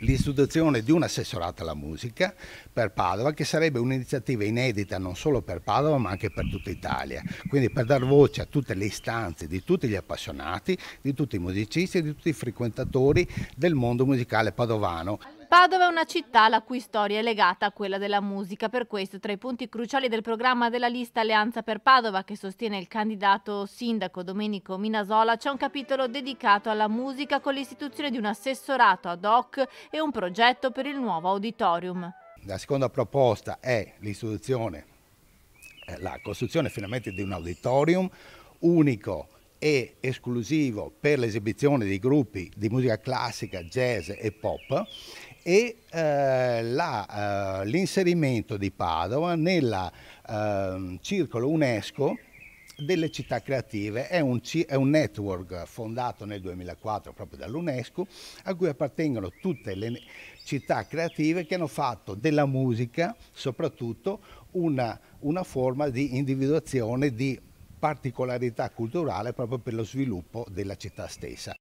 l'istituzione di un assessorato alla musica per Padova che sarebbe un'iniziativa inedita non solo per Padova ma anche per tutta Italia, quindi per dar voce a tutte le istanze di tutti gli appassionati, di tutti i musicisti e di tutti i frequentatori del mondo musicale padovano. Padova è una città la cui storia è legata a quella della musica, per questo tra i punti cruciali del programma della lista Alleanza per Padova che sostiene il candidato sindaco Domenico Minasola c'è un capitolo dedicato alla musica con l'istituzione di un assessorato ad hoc e un progetto per il nuovo auditorium. La seconda proposta è l'istituzione, eh, la costruzione finalmente di un auditorium unico e esclusivo per l'esibizione di gruppi di musica classica, jazz e pop e eh, eh l'inserimento eh, di Padova nel eh, circolo UNESCO delle città creative. È un, è un, network fondato nel 2004 proprio dall'UNESCO a cui appartengono tutte le città creative che hanno fatto della musica soprattutto una, una forma di individuazione di particolarità culturale proprio per lo sviluppo della città stessa.